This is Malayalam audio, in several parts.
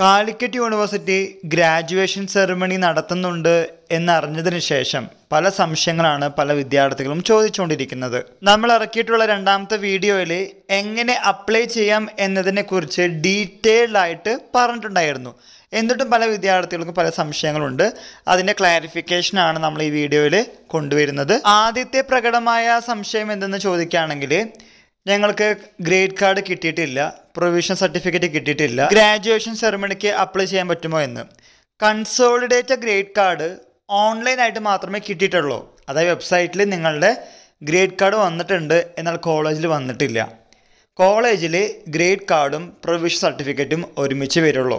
കാലിക്കറ്റ് യൂണിവേഴ്സിറ്റി ഗ്രാജുവേഷൻ സെറിമണി നടത്തുന്നുണ്ട് എന്നറിഞ്ഞതിന് ശേഷം പല സംശയങ്ങളാണ് പല വിദ്യാർത്ഥികളും ചോദിച്ചുകൊണ്ടിരിക്കുന്നത് നമ്മൾ ഇറക്കിയിട്ടുള്ള രണ്ടാമത്തെ വീഡിയോയിൽ എങ്ങനെ അപ്ലൈ ചെയ്യാം എന്നതിനെക്കുറിച്ച് ഡീറ്റെയിൽഡ് ആയിട്ട് പറഞ്ഞിട്ടുണ്ടായിരുന്നു എന്നിട്ടും പല വിദ്യാർത്ഥികൾക്കും പല സംശയങ്ങളുണ്ട് അതിൻ്റെ ക്ലാരിഫിക്കേഷനാണ് നമ്മൾ ഈ വീഡിയോയിൽ കൊണ്ടുവരുന്നത് ആദ്യത്തെ പ്രകടമായ സംശയം എന്തെന്ന് ചോദിക്കുകയാണെങ്കിൽ ഞങ്ങൾക്ക് ഗ്രേഡ് കാർഡ് കിട്ടിയിട്ടില്ല പ്രൊവിഷൻ സർട്ടിഫിക്കറ്റ് കിട്ടിയിട്ടില്ല ഗ്രാജുവേഷൻ സെറമണിക്ക് അപ്ലൈ ചെയ്യാൻ പറ്റുമോ എന്ന് കൺസോളിഡേറ്റഡ് ഗ്രേഡ് കാർഡ് ഓൺലൈനായിട്ട് മാത്രമേ കിട്ടിയിട്ടുള്ളൂ അതായത് വെബ്സൈറ്റിൽ നിങ്ങളുടെ ഗ്രേഡ് കാർഡ് വന്നിട്ടുണ്ട് എന്നാൽ കോളേജിൽ വന്നിട്ടില്ല കോളേജിൽ ഗ്രേഡ് കാർഡും പ്രൊവിഷൻ സർട്ടിഫിക്കറ്റും ഒരുമിച്ച് വരുള്ളൂ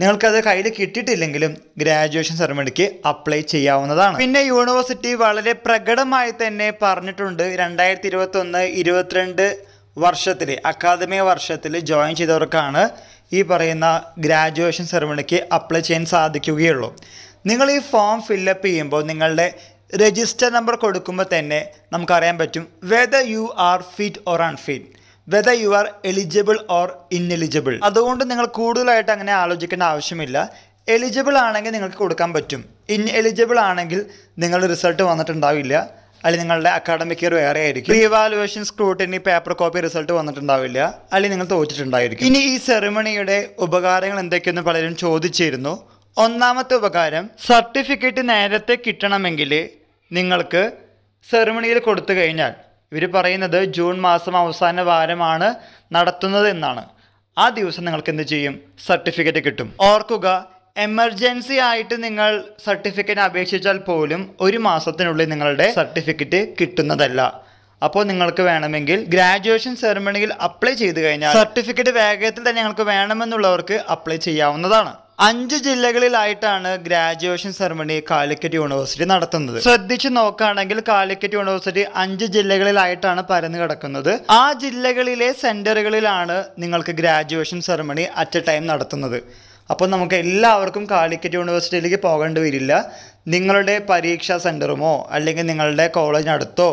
നിങ്ങൾക്കത് കയ്യിൽ കിട്ടിയിട്ടില്ലെങ്കിലും ഗ്രാജുവേഷൻ സെറമണിക്ക് അപ്ലൈ ചെയ്യാവുന്നതാണ് പിന്നെ യൂണിവേഴ്സിറ്റി വളരെ പ്രകടമായി തന്നെ പറഞ്ഞിട്ടുണ്ട് രണ്ടായിരത്തി ഇരുപത്തൊന്ന് ഇരുപത്തിരണ്ട് വർഷത്തിൽ അക്കാദമിക വർഷത്തിൽ ജോയിൻ ചെയ്തവർക്കാണ് ഈ പറയുന്ന ഗ്രാജുവേഷൻ സെറമണിക്ക് അപ്ലൈ ചെയ്യാൻ സാധിക്കുകയുള്ളൂ നിങ്ങൾ ഈ ഫോം ഫില്ലപ്പ് ചെയ്യുമ്പോൾ നിങ്ങളുടെ രജിസ്റ്റർ നമ്പർ കൊടുക്കുമ്പോൾ തന്നെ നമുക്കറിയാൻ പറ്റും whether you are fit or unfit whether you are eligible or ineligible അതുകൊണ്ട് നിങ്ങൾ കൂടുതലായിട്ട് അങ്ങനെ ആലോചിക്കേണ്ട ആവശ്യമില്ല എലിജിബിൾ ആണെങ്കിൽ നിങ്ങൾക്ക് കൊടുക്കാൻ പറ്റും ഇൻഎലിജിബിൾ ആണെങ്കിൽ നിങ്ങളുടെ റിസൾട്ട് വന്നിട്ടുണ്ടാവില്ല അല്ലെങ്കിൽ നിങ്ങളുടെ അക്കാഡമിക് ഇയർ വേറെ ആയിരിക്കും revaluation scrutiny paper copy result വന്നിട്ടുണ്ടാവില്ല അല്ലെങ്കിൽ നിങ്ങൾ തോറ്റിട്ടുണ്ടായിരിക്കും ഇനി ഈ സെറിമണിയുടെ ഉപകാരങ്ങൾ എന്തൊക്കെയെന്ന് പലരും ചോദിച്ചിരുന്നു ഒന്നാമത്തെ ഉപകാരം സർട്ടിഫിക്കറ്റ് നേരത്തെ കിട്ടണമെങ്കിൽ നിങ്ങൾക്ക് സെറിമണിയിൽ കൊടുത്തു കഴിഞ്ഞാൽ ഇവർ പറയുന്നത് ജൂൺ മാസം അവസാന വാരമാണ് നടത്തുന്നത് എന്നാണ് ആ ദിവസം നിങ്ങൾക്ക് എന്ത് ചെയ്യും സർട്ടിഫിക്കറ്റ് കിട്ടും ഓർക്കുക എമർജൻസി ആയിട്ട് നിങ്ങൾ സർട്ടിഫിക്കറ്റ് അപേക്ഷിച്ചാൽ പോലും ഒരു മാസത്തിനുള്ളിൽ നിങ്ങളുടെ സർട്ടിഫിക്കറ്റ് കിട്ടുന്നതല്ല അപ്പോൾ നിങ്ങൾക്ക് വേണമെങ്കിൽ ഗ്രാജുവേഷൻ സെറമണിയിൽ അപ്ലൈ ചെയ്ത് കഴിഞ്ഞാൽ സർട്ടിഫിക്കറ്റ് വേഗത്തിൽ തന്നെ നിങ്ങൾക്ക് വേണമെന്നുള്ളവർക്ക് അപ്ലൈ ചെയ്യാവുന്നതാണ് അഞ്ച് ജില്ലകളിലായിട്ടാണ് ഗ്രാജുവേഷൻ സെറമണി കാലിക്കറ്റ് യൂണിവേഴ്സിറ്റി നടത്തുന്നത് ശ്രദ്ധിച്ചു നോക്കുകയാണെങ്കിൽ കാലിക്കറ്റ് യൂണിവേഴ്സിറ്റി അഞ്ച് ജില്ലകളിലായിട്ടാണ് പരന്നു കിടക്കുന്നത് ആ ജില്ലകളിലെ സെന്ററുകളിലാണ് നിങ്ങൾക്ക് graduation ceremony at a time നടത്തുന്നത് അപ്പോൾ നമുക്ക് എല്ലാവർക്കും കാലിക്കറ്റ് യൂണിവേഴ്സിറ്റിയിലേക്ക് പോകേണ്ടി വരില്ല നിങ്ങളുടെ പരീക്ഷാ സെൻറ്ററുമോ അല്ലെങ്കിൽ നിങ്ങളുടെ കോളേജിനടുത്തോ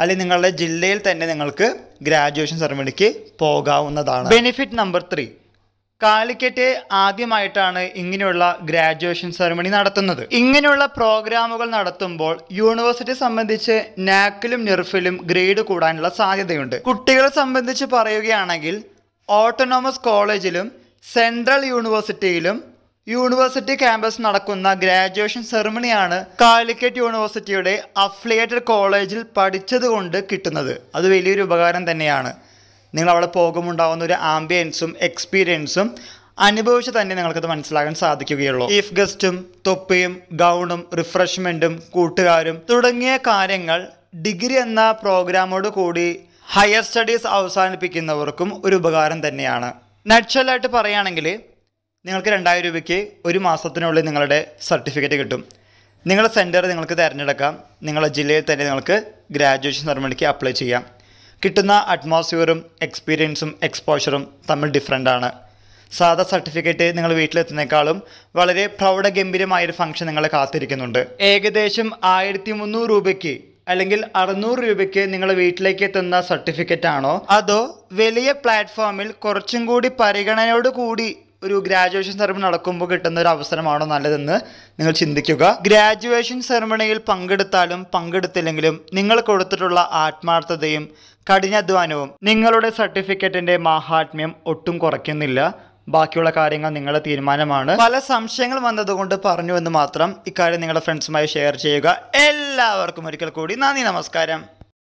അല്ലെങ്കിൽ നിങ്ങളുടെ ജില്ലയിൽ തന്നെ നിങ്ങൾക്ക് ഗ്രാജുവേഷൻ സെറമണിക്ക് പോകാവുന്നതാണ് ബെനിഫിറ്റ് നമ്പർ ത്രീ കാലിക്കറ്റ് ആദ്യമായിട്ടാണ് ഇങ്ങനെയുള്ള ഗ്രാജുവേഷൻ സെറമണി നടത്തുന്നത് ഇങ്ങനെയുള്ള പ്രോഗ്രാമുകൾ നടത്തുമ്പോൾ യൂണിവേഴ്സിറ്റി സംബന്ധിച്ച് നാക്കിലും നിർഫിലും ഗ്രേഡ് കൂടാനുള്ള സാധ്യതയുണ്ട് കുട്ടികളെ സംബന്ധിച്ച് പറയുകയാണെങ്കിൽ ഓട്ടോണോമസ് കോളേജിലും സെൻട്രൽ യൂണിവേഴ്സിറ്റിയിലും യൂണിവേഴ്സിറ്റി ക്യാമ്പസ് നടക്കുന്ന ഗ്രാജുവേഷൻ സെറമണിയാണ് കാലിക്കറ്റ് യൂണിവേഴ്സിറ്റിയുടെ അഫിലിയേറ്റഡ് കോളേജിൽ പഠിച്ചതുകൊണ്ട് കിട്ടുന്നത് അത് വലിയൊരു ഉപകാരം തന്നെയാണ് നിങ്ങൾ അവിടെ പോകുമ്പോൾ ഉണ്ടാകുന്ന ഒരു ആംബിയൻസും എക്സ്പീരിയൻസും അനുഭവിച്ച് തന്നെ നിങ്ങൾക്കത് മനസ്സിലാക്കാൻ സാധിക്കുകയുള്ളൂ ചീഫ് ഗസ്റ്റും തൊപ്പിയും ഗൗണും റിഫ്രഷ്മെൻറ്റും കൂട്ടുകാരും തുടങ്ങിയ കാര്യങ്ങൾ ഡിഗ്രി എന്ന പ്രോഗ്രാമോട് കൂടി ഹയർ സ്റ്റഡീസ് അവസാനിപ്പിക്കുന്നവർക്കും ഒരു ഉപകാരം തന്നെയാണ് നാച്ചുറലായിട്ട് പറയുകയാണെങ്കിൽ നിങ്ങൾക്ക് രണ്ടായിരം രൂപയ്ക്ക് ഒരു മാസത്തിനുള്ളിൽ നിങ്ങളുടെ സർട്ടിഫിക്കറ്റ് കിട്ടും നിങ്ങളുടെ സെൻറ്റർ നിങ്ങൾക്ക് തിരഞ്ഞെടുക്കാം നിങ്ങളുടെ ജില്ലയിൽ തന്നെ നിങ്ങൾക്ക് ഗ്രാജുവേഷൻ സെറമണിക്ക് അപ്ലൈ ചെയ്യാം കിട്ടുന്ന അറ്റ്മോസ്ഫിയറും എക്സ്പീരിയൻസും എക്സ്പോഷറും തമ്മിൽ ആണ് സാധാ സർട്ടിഫിക്കറ്റ് നിങ്ങൾ വീട്ടിലെത്തുന്നേക്കാളും വളരെ പ്രൗഢഗംഭീരമായൊരു ഫംഗ്ഷൻ നിങ്ങളെ കാത്തിരിക്കുന്നുണ്ട് ഏകദേശം ആയിരത്തി മുന്നൂറ് രൂപയ്ക്ക് അല്ലെങ്കിൽ അറുന്നൂറ് രൂപയ്ക്ക് നിങ്ങൾ വീട്ടിലേക്ക് എത്തുന്ന സർട്ടിഫിക്കറ്റ് ആണോ അതോ വലിയ പ്ലാറ്റ്ഫോമിൽ കുറച്ചും കൂടി പരിഗണനയോടുകൂടി കൂടി ഒരു ഗ്രാജുവേഷൻ സെറമണി നടക്കുമ്പോൾ കിട്ടുന്ന ഒരു അവസരമാണോ നല്ലതെന്ന് നിങ്ങൾ ചിന്തിക്കുക ഗ്രാജുവേഷൻ സെറമണിയിൽ പങ്കെടുത്താലും പങ്കെടുത്തില്ലെങ്കിലും നിങ്ങൾ കൊടുത്തിട്ടുള്ള ആത്മാർത്ഥതയും കഠിനാധ്വാനവും നിങ്ങളുടെ സർട്ടിഫിക്കറ്റിന്റെ മാഹാത്മ്യം ഒട്ടും കുറയ്ക്കുന്നില്ല ബാക്കിയുള്ള കാര്യങ്ങൾ നിങ്ങളുടെ തീരുമാനമാണ് പല സംശയങ്ങൾ വന്നതുകൊണ്ട് പറഞ്ഞു എന്ന് മാത്രം ഇക്കാര്യം നിങ്ങളുടെ ഫ്രണ്ട്സുമായി ഷെയർ ചെയ്യുക എല്ലാവർക്കും ഒരിക്കൽ കൂടി നന്ദി നമസ്കാരം